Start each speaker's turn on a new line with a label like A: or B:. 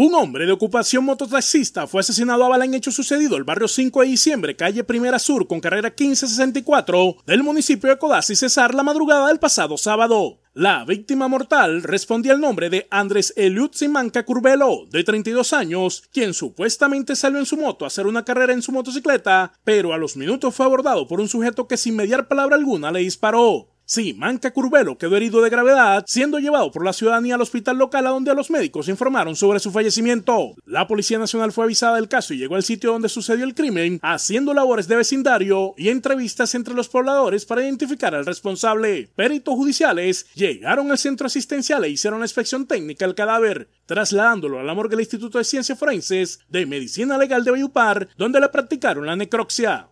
A: Un hombre de ocupación mototaxista fue asesinado a bala en hecho sucedido el barrio 5 de diciembre, calle Primera Sur, con carrera 1564 del municipio de Codazzi Cesar la madrugada del pasado sábado. La víctima mortal respondía al nombre de Andrés Eliud Simanca Curvelo, de 32 años, quien supuestamente salió en su moto a hacer una carrera en su motocicleta, pero a los minutos fue abordado por un sujeto que sin mediar palabra alguna le disparó. Sí, Manca Curbelo quedó herido de gravedad, siendo llevado por la ciudadanía al hospital local a donde los médicos informaron sobre su fallecimiento. La Policía Nacional fue avisada del caso y llegó al sitio donde sucedió el crimen, haciendo labores de vecindario y entrevistas entre los pobladores para identificar al responsable. Peritos judiciales llegaron al centro asistencial e hicieron la inspección técnica al cadáver, trasladándolo a la morgue del Instituto de Ciencias Forenses de Medicina Legal de Bayupar, donde le practicaron la necropsia.